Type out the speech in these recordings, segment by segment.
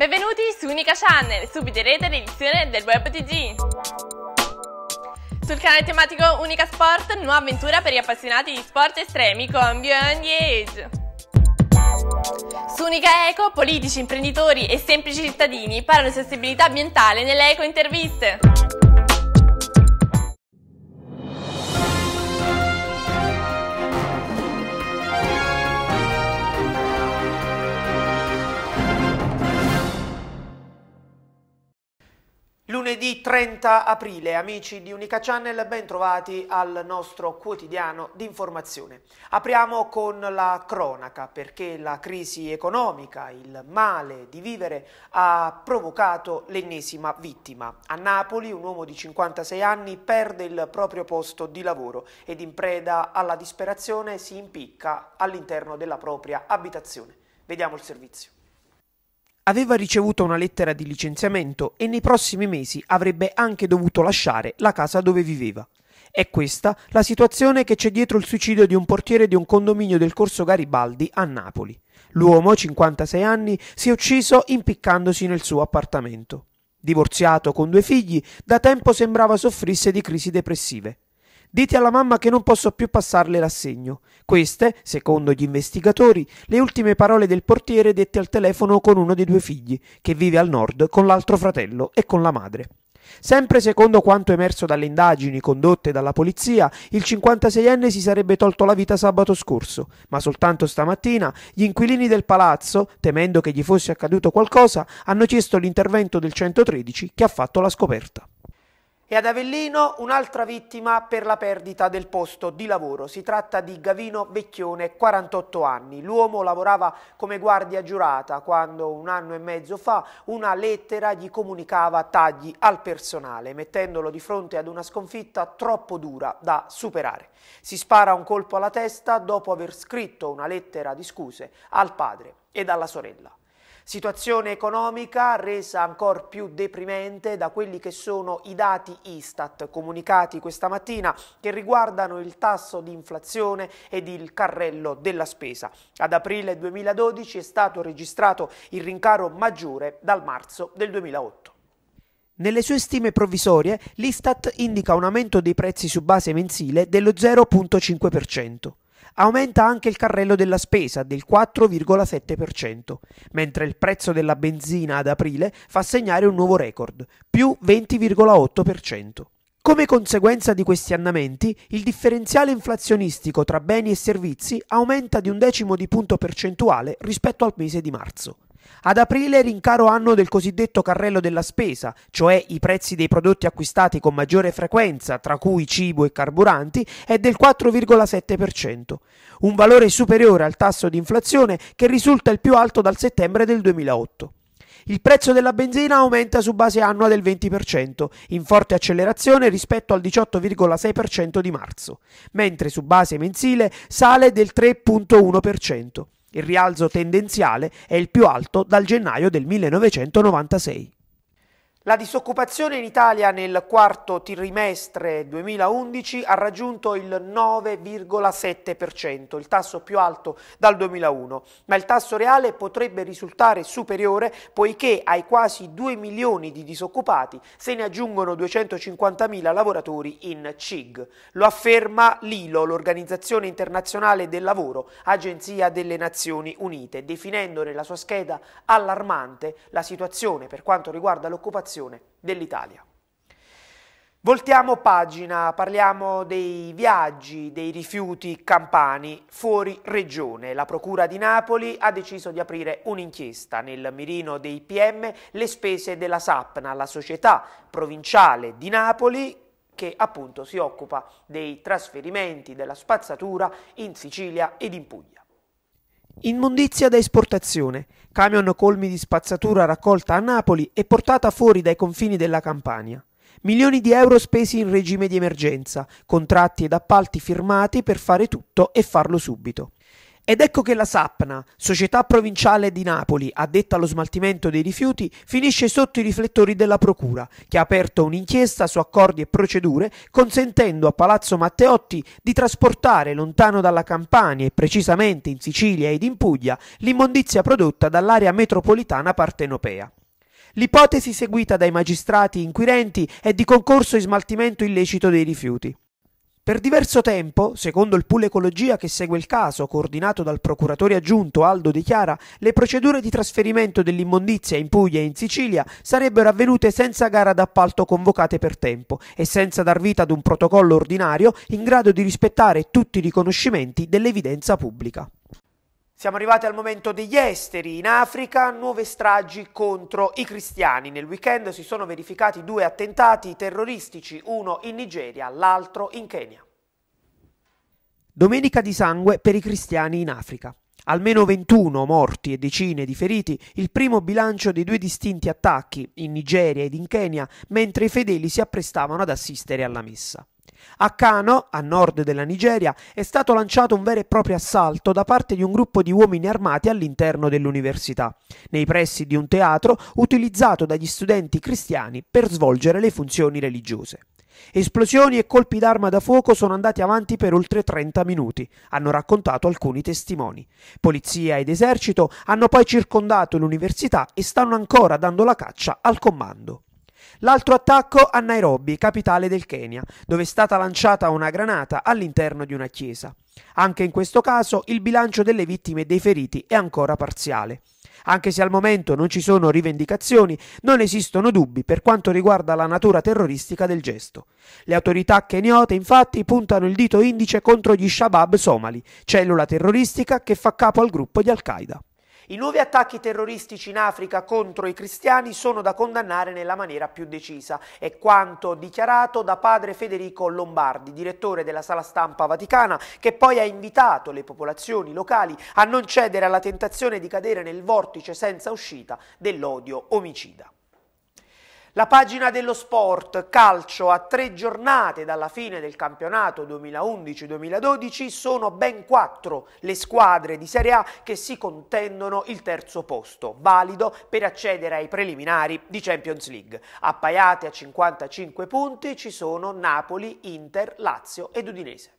Benvenuti su Unica Channel, subito in subirete l'edizione del Web TG. Sul canale tematico Unica Sport, nuova avventura per gli appassionati di sport estremi con Beyond the Age. Su Unica Eco, politici, imprenditori e semplici cittadini parlano di sensibilità ambientale nelle eco interviste. lunedì 30 aprile, amici di Unica Channel, ben trovati al nostro quotidiano di informazione. Apriamo con la cronaca perché la crisi economica, il male di vivere ha provocato l'ennesima vittima. A Napoli un uomo di 56 anni perde il proprio posto di lavoro ed in preda alla disperazione si impicca all'interno della propria abitazione. Vediamo il servizio aveva ricevuto una lettera di licenziamento e nei prossimi mesi avrebbe anche dovuto lasciare la casa dove viveva. È questa la situazione che c'è dietro il suicidio di un portiere di un condominio del corso Garibaldi a Napoli. L'uomo, 56 anni, si è ucciso impiccandosi nel suo appartamento. Divorziato con due figli, da tempo sembrava soffrisse di crisi depressive. Dite alla mamma che non posso più passarle l'assegno. Queste, secondo gli investigatori, le ultime parole del portiere dette al telefono con uno dei due figli, che vive al nord con l'altro fratello e con la madre. Sempre secondo quanto emerso dalle indagini condotte dalla polizia, il 56enne si sarebbe tolto la vita sabato scorso, ma soltanto stamattina gli inquilini del palazzo, temendo che gli fosse accaduto qualcosa, hanno chiesto l'intervento del 113 che ha fatto la scoperta. E ad Avellino un'altra vittima per la perdita del posto di lavoro. Si tratta di Gavino Vecchione, 48 anni. L'uomo lavorava come guardia giurata quando un anno e mezzo fa una lettera gli comunicava tagli al personale, mettendolo di fronte ad una sconfitta troppo dura da superare. Si spara un colpo alla testa dopo aver scritto una lettera di scuse al padre e alla sorella. Situazione economica resa ancora più deprimente da quelli che sono i dati Istat comunicati questa mattina che riguardano il tasso di inflazione ed il carrello della spesa. Ad aprile 2012 è stato registrato il rincaro maggiore dal marzo del 2008. Nelle sue stime provvisorie, l'Istat indica un aumento dei prezzi su base mensile dello 0,5% aumenta anche il carrello della spesa del 4,7%, mentre il prezzo della benzina ad aprile fa segnare un nuovo record, più 20,8%. Come conseguenza di questi andamenti, il differenziale inflazionistico tra beni e servizi aumenta di un decimo di punto percentuale rispetto al mese di marzo. Ad aprile rincaro anno del cosiddetto carrello della spesa, cioè i prezzi dei prodotti acquistati con maggiore frequenza, tra cui cibo e carburanti, è del 4,7%, un valore superiore al tasso di inflazione che risulta il più alto dal settembre del 2008. Il prezzo della benzina aumenta su base annua del 20%, in forte accelerazione rispetto al 18,6% di marzo, mentre su base mensile sale del 3,1%. Il rialzo tendenziale è il più alto dal gennaio del 1996. La disoccupazione in Italia nel quarto trimestre 2011 ha raggiunto il 9,7%, il tasso più alto dal 2001, ma il tasso reale potrebbe risultare superiore poiché ai quasi 2 milioni di disoccupati se ne aggiungono 250 mila lavoratori in CIG. Lo afferma l'ILO, l'Organizzazione Internazionale del Lavoro, Agenzia delle Nazioni Unite, definendo nella sua scheda allarmante la situazione per quanto riguarda l'occupazione situazione dell'Italia. Voltiamo pagina, parliamo dei viaggi dei rifiuti campani fuori regione. La Procura di Napoli ha deciso di aprire un'inchiesta nel mirino dei PM le spese della Sapna, la società provinciale di Napoli che appunto si occupa dei trasferimenti della spazzatura in Sicilia ed in Puglia. Immondizia da esportazione. Camion colmi di spazzatura raccolta a Napoli e portata fuori dai confini della Campania. Milioni di euro spesi in regime di emergenza, contratti ed appalti firmati per fare tutto e farlo subito. Ed ecco che la Sapna, società provinciale di Napoli, addetta allo smaltimento dei rifiuti, finisce sotto i riflettori della Procura, che ha aperto un'inchiesta su accordi e procedure, consentendo a Palazzo Matteotti di trasportare lontano dalla Campania e precisamente in Sicilia ed in Puglia l'immondizia prodotta dall'area metropolitana partenopea. L'ipotesi seguita dai magistrati inquirenti è di concorso in smaltimento illecito dei rifiuti. Per diverso tempo, secondo il pool ecologia che segue il caso, coordinato dal procuratore aggiunto Aldo Di Chiara, le procedure di trasferimento dell'immondizia in Puglia e in Sicilia sarebbero avvenute senza gara d'appalto convocate per tempo e senza dar vita ad un protocollo ordinario in grado di rispettare tutti i riconoscimenti dell'evidenza pubblica. Siamo arrivati al momento degli esteri. In Africa nuove stragi contro i cristiani. Nel weekend si sono verificati due attentati terroristici, uno in Nigeria, l'altro in Kenya. Domenica di sangue per i cristiani in Africa. Almeno 21 morti e decine di feriti, il primo bilancio dei due distinti attacchi in Nigeria ed in Kenya, mentre i fedeli si apprestavano ad assistere alla messa. A Kano, a nord della Nigeria, è stato lanciato un vero e proprio assalto da parte di un gruppo di uomini armati all'interno dell'università, nei pressi di un teatro utilizzato dagli studenti cristiani per svolgere le funzioni religiose. Esplosioni e colpi d'arma da fuoco sono andati avanti per oltre 30 minuti, hanno raccontato alcuni testimoni. Polizia ed esercito hanno poi circondato l'università e stanno ancora dando la caccia al comando. L'altro attacco a Nairobi, capitale del Kenya, dove è stata lanciata una granata all'interno di una chiesa. Anche in questo caso il bilancio delle vittime e dei feriti è ancora parziale. Anche se al momento non ci sono rivendicazioni, non esistono dubbi per quanto riguarda la natura terroristica del gesto. Le autorità keniote infatti puntano il dito indice contro gli Shabab somali, cellula terroristica che fa capo al gruppo di Al-Qaeda. I nuovi attacchi terroristici in Africa contro i cristiani sono da condannare nella maniera più decisa. È quanto dichiarato da padre Federico Lombardi, direttore della sala stampa vaticana, che poi ha invitato le popolazioni locali a non cedere alla tentazione di cadere nel vortice senza uscita dell'odio omicida. La pagina dello sport calcio a tre giornate dalla fine del campionato 2011-2012 sono ben quattro le squadre di Serie A che si contendono il terzo posto, valido per accedere ai preliminari di Champions League. Appaiate a 55 punti ci sono Napoli, Inter, Lazio ed Udinese.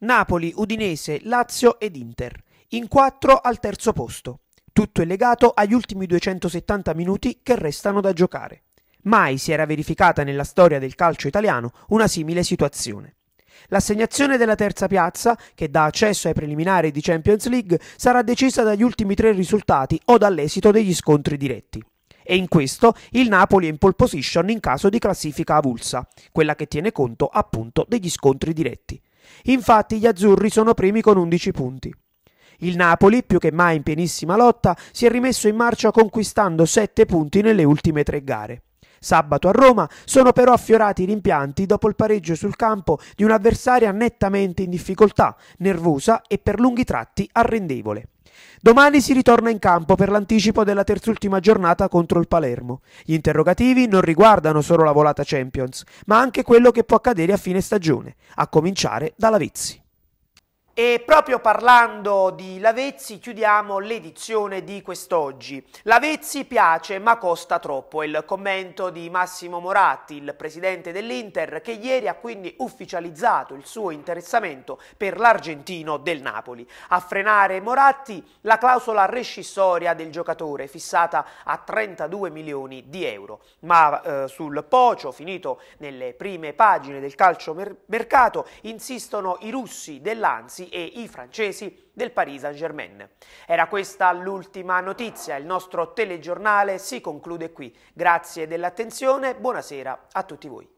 Napoli, Udinese, Lazio ed Inter, in quattro al terzo posto. Tutto è legato agli ultimi 270 minuti che restano da giocare. Mai si era verificata nella storia del calcio italiano una simile situazione. L'assegnazione della terza piazza, che dà accesso ai preliminari di Champions League, sarà decisa dagli ultimi tre risultati o dall'esito degli scontri diretti. E in questo il Napoli è in pole position in caso di classifica avulsa, quella che tiene conto appunto degli scontri diretti. Infatti gli azzurri sono primi con 11 punti. Il Napoli, più che mai in pienissima lotta, si è rimesso in marcia conquistando 7 punti nelle ultime tre gare. Sabato a Roma sono però affiorati i rimpianti dopo il pareggio sul campo di un'avversaria nettamente in difficoltà, nervosa e per lunghi tratti arrendevole. Domani si ritorna in campo per l'anticipo della terzultima giornata contro il Palermo. Gli interrogativi non riguardano solo la volata Champions, ma anche quello che può accadere a fine stagione, a cominciare dalla Vizzi. E proprio parlando di Lavezzi chiudiamo l'edizione di quest'oggi. Lavezzi piace ma costa troppo, è il commento di Massimo Moratti, il presidente dell'Inter, che ieri ha quindi ufficializzato il suo interessamento per l'argentino del Napoli. A frenare Moratti la clausola rescissoria del giocatore, fissata a 32 milioni di euro. Ma eh, sul Pocio, finito nelle prime pagine del calciomercato, insistono i russi dell'Anzi e i francesi del Paris Saint-Germain. Era questa l'ultima notizia, il nostro telegiornale si conclude qui. Grazie dell'attenzione, buonasera a tutti voi.